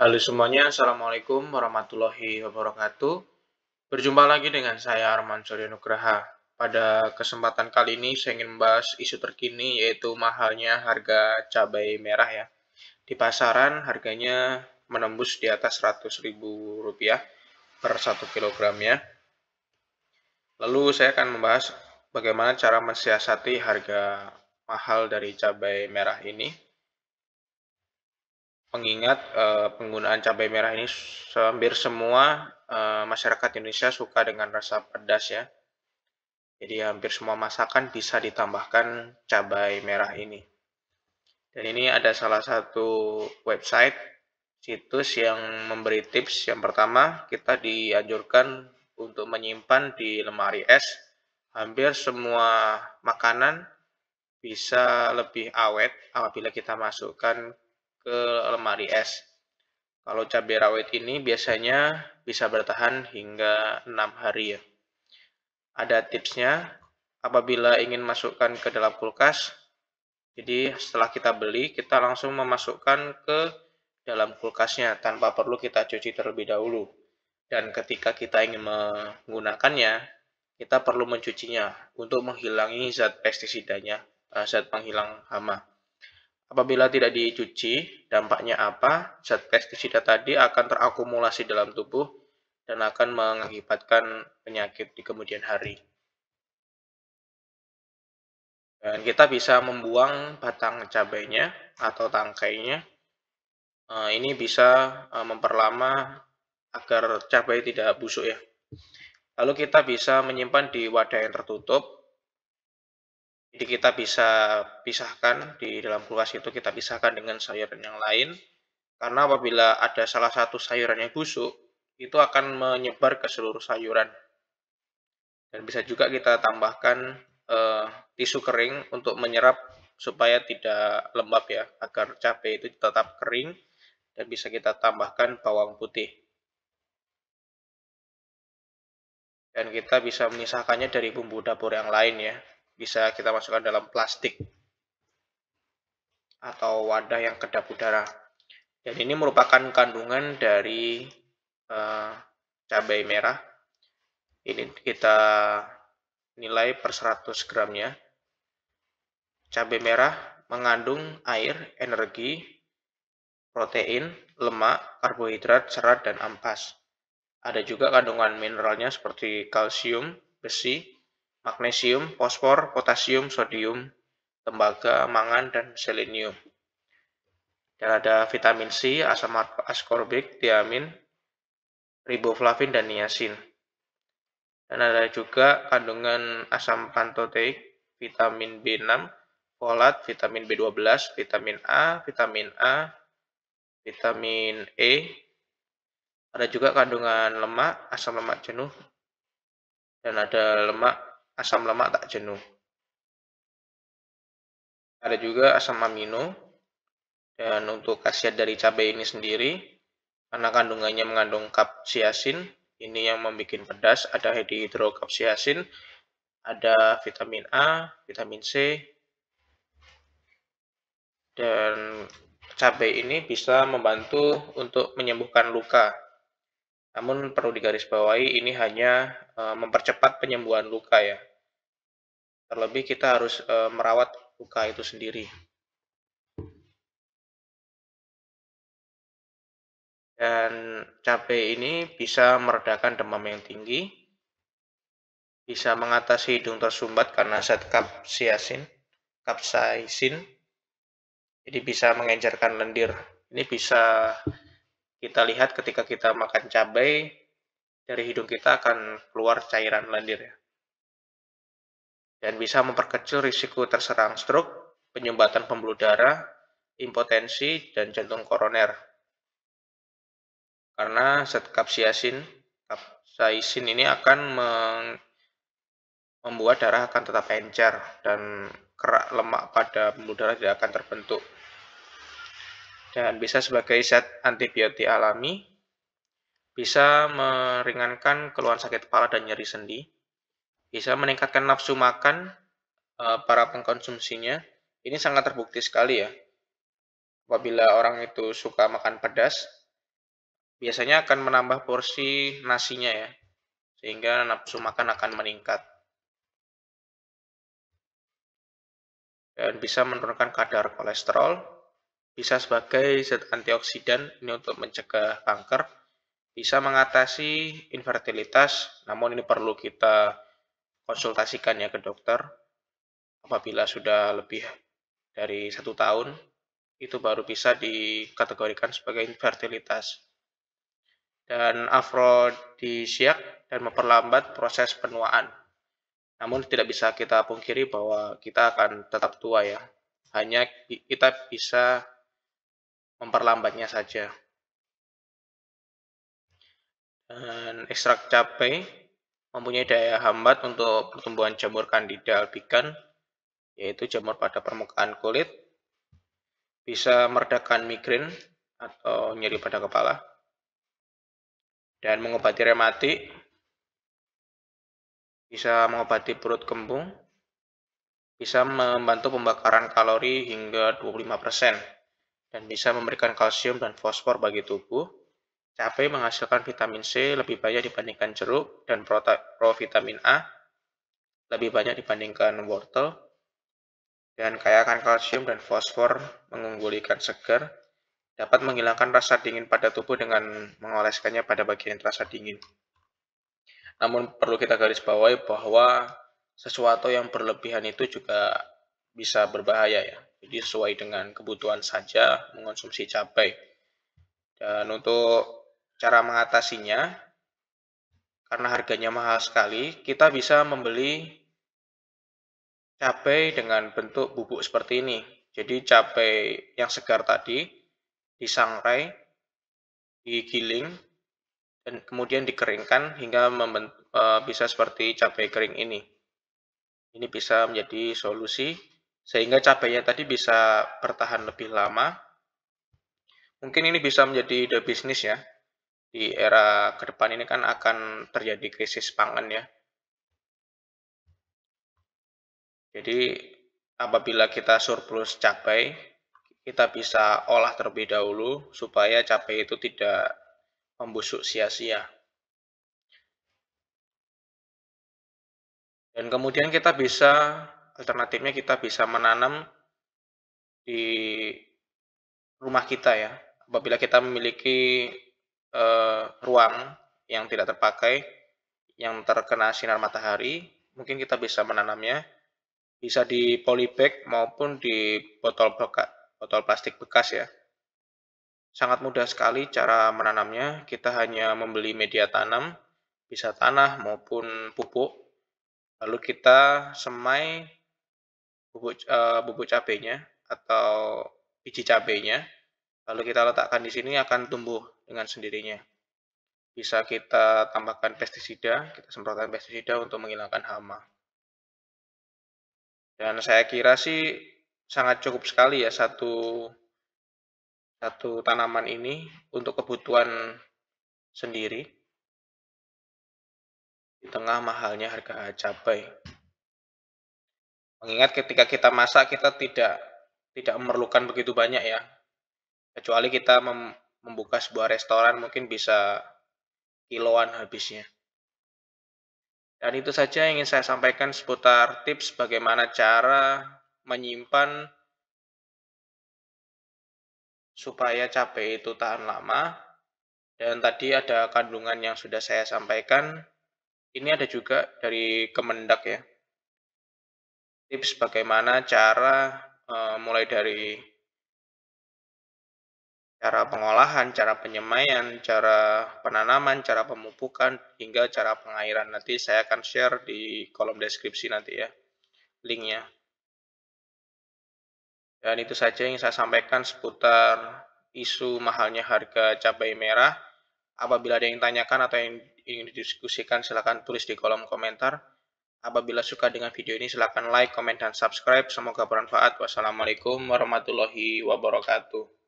Halo semuanya, Assalamualaikum warahmatullahi wabarakatuh. Berjumpa lagi dengan saya Arman Surya Nugraha. Pada kesempatan kali ini saya ingin membahas isu terkini yaitu mahalnya harga cabai merah ya. Di pasaran harganya menembus di atas 100.000 rupiah per 1 ya. Lalu saya akan membahas bagaimana cara mensiasati harga mahal dari cabai merah ini mengingat uh, eh, penggunaan cabai merah ini hampir semua uh, masyarakat Indonesia suka dengan rasa pedas ya. Jadi hampir semua masakan bisa ditambahkan cabai merah ini. Dan ini ada salah satu website situs yang memberi tips. Yang pertama, kita dianjurkan untuk menyimpan di lemari es. Hampir semua makanan bisa lebih awet apabila kita masukkan ke lemari es. Kalau cabai rawit ini biasanya bisa bertahan hingga 6 hari ya. Ada tipsnya, apabila ingin masukkan ke dalam kulkas, jadi setelah kita beli, kita langsung memasukkan ke dalam kulkasnya tanpa perlu kita cuci terlebih dahulu. Dan ketika kita ingin menggunakannya, kita perlu mencucinya untuk menghilangi zat pestisidanya, eh, zat penghilang hama. Apabila tidak dicuci, dampaknya apa? Zat pestisida tadi akan terakumulasi dalam tubuh dan akan mengakibatkan penyakit di kemudian hari. Dan kita bisa membuang batang cabainya atau tangkainya. Eh, ini bisa eh, memperlama agar cabai tidak busuk ya. Lalu kita bisa menyimpan di wadah yang tertutup jadi kita bisa pisahkan di dalam kulkas itu kita pisahkan dengan sayuran yang lain karena apabila ada salah satu sayurannya busuk itu akan menyebar ke seluruh sayuran. Dan bisa juga kita tambahkan eh, tisu kering untuk menyerap supaya tidak lembab ya agar cabai itu tetap kering dan bisa kita tambahkan bawang putih dan kita bisa memisahkannya dari bumbu dapur yang lain ya bisa kita masukkan dalam plastik atau wadah yang kedap udara. Dan ini merupakan kandungan dari uh, cabai merah. Ini kita nilai per 100 gramnya. Cabai merah mengandung air, energi, protein, lemak, karbohidrat, serat, dan ampas. Ada juga kandungan mineralnya seperti kalsium, besi, magnesium, fosfor, potasium, sodium, tembaga, mangan, dan selenium. Dan ada vitamin C, asam ascorbik, tiamin, riboflavin, dan niacin. Dan ada juga kandungan asam pantoteik, vitamin B6, folat, vitamin B12, vitamin A, vitamin A, vitamin E. Ada juga kandungan lemak, asam lemak jenuh, dan ada lemak asam lemak tak jenuh. Ada juga asam amino, dan untuk khasiat dari cabai ini sendiri, karena kandungannya mengandung kapsiasin, ini yang membuat pedas, ada dihidrokapsiasin, ada vitamin A, vitamin C, dan cabai ini bisa membantu untuk menyembuhkan luka. Namun perlu digarisbawahi ini hanya eh, mempercepat penyembuhan luka ya, Terlebih kita harus e, merawat luka itu sendiri. Dan cabai ini bisa meredakan demam yang tinggi, bisa mengatasi hidung tersumbat karena set kapsiasin, kapsaisin, jadi bisa mengencerkan lendir. Ini bisa kita lihat ketika kita makan cabai, dari hidung kita akan keluar cairan lendir ya dan bisa memperkecil risiko terserang stroke, penyumbatan pembuluh darah, impotensi, dan jantung koroner. Karena zat kapsiasin, kapsaisin ini akan membuat darah akan tetap encer dan kerak lemak pada pembuluh darah tidak akan terbentuk. Dan bisa sebagai zat antibiotik alami, bisa meringankan keluhan sakit kepala dan nyeri sendi, bisa meningkatkan nafsu makan eh, para pengkonsumsinya. Ini sangat terbukti sekali ya. Apabila orang itu suka makan pedas, biasanya akan menambah porsi nasinya ya, sehingga nafsu makan akan meningkat. Dan bisa menurunkan kadar kolesterol, bisa sebagai zat antioksidan ini untuk mencegah kanker, bisa mengatasi infertilitas, namun ini perlu kita konsultasikan ya ke dokter. Apabila sudah lebih dari satu tahun, itu baru bisa dikategorikan sebagai infertilitas. Dan afrodisiak dan memperlambat proses penuaan. Namun tidak bisa kita pungkiri bahwa kita akan tetap tua ya. Hanya kita bisa memperlambatnya saja. Dan ekstrak cabai mempunyai daya hambat untuk pertumbuhan jamur Candida albicans, yaitu jamur pada permukaan kulit, bisa meredakan migrain atau nyeri pada kepala, dan mengobati rematik, bisa mengobati perut kembung, bisa membantu pembakaran kalori hingga 25%, dan bisa memberikan kalsium dan fosfor bagi tubuh, Cabai menghasilkan vitamin C lebih banyak dibandingkan jeruk dan provitamin A lebih banyak dibandingkan wortel. Dan kaya akan kalsium dan fosfor mengungguli ikan segar dapat menghilangkan rasa dingin pada tubuh dengan mengoleskannya pada bagian terasa dingin. Namun perlu kita garis bawahi bahwa sesuatu yang berlebihan itu juga bisa berbahaya ya. Jadi sesuai dengan kebutuhan saja mengonsumsi cabai. Dan untuk cara mengatasinya, karena harganya mahal sekali, kita bisa membeli cabai dengan bentuk bubuk seperti ini. Jadi cabai yang segar tadi disangrai, digiling, dan kemudian dikeringkan hingga e, bisa seperti cabai kering ini. Ini bisa menjadi solusi sehingga cabainya tadi bisa bertahan lebih lama. Mungkin ini bisa menjadi ide bisnis ya, di era ke depan ini kan akan terjadi krisis pangan ya. Jadi apabila kita surplus cabai, kita bisa olah terlebih dahulu supaya cabai itu tidak membusuk sia-sia. Dan kemudian kita bisa alternatifnya kita bisa menanam di rumah kita ya. Apabila kita memiliki uh, ruang yang tidak terpakai yang terkena sinar matahari, mungkin kita bisa menanamnya bisa di polybag maupun di botol bekas, botol plastik bekas ya. Sangat mudah sekali cara menanamnya, kita hanya membeli media tanam, bisa tanah maupun pupuk. Lalu kita semai bubuk uh, bubuk cabenya atau biji cabenya. Lalu kita letakkan di sini akan tumbuh dengan sendirinya. Bisa kita tambahkan pestisida, kita semprotkan pestisida untuk menghilangkan hama. Dan saya kira sih sangat cukup sekali ya satu satu tanaman ini untuk kebutuhan sendiri di tengah mahalnya harga cabai. Mengingat ketika kita masak kita tidak tidak memerlukan begitu banyak ya. Kecuali kita mem, membuka sebuah restoran mungkin bisa kiloan habisnya. Dan itu saja yang ingin saya sampaikan seputar tips bagaimana cara menyimpan supaya cabai itu tahan lama. Dan tadi ada kandungan yang sudah saya sampaikan. Ini ada juga dari Kemendak ya. Tips bagaimana cara uh, mulai dari cara pengolahan, cara penyemaian, cara penanaman, cara pemupukan, hingga cara pengairan. Nanti saya akan share di kolom deskripsi nanti ya, linknya. Dan itu saja yang saya sampaikan seputar isu mahalnya harga cabai merah. Apabila ada yang tanyakan atau yang ingin didiskusikan, silakan tulis di kolom komentar. Apabila suka dengan video ini, silakan like, komen, dan subscribe. Semoga bermanfaat. Wassalamualaikum warahmatullahi wabarakatuh.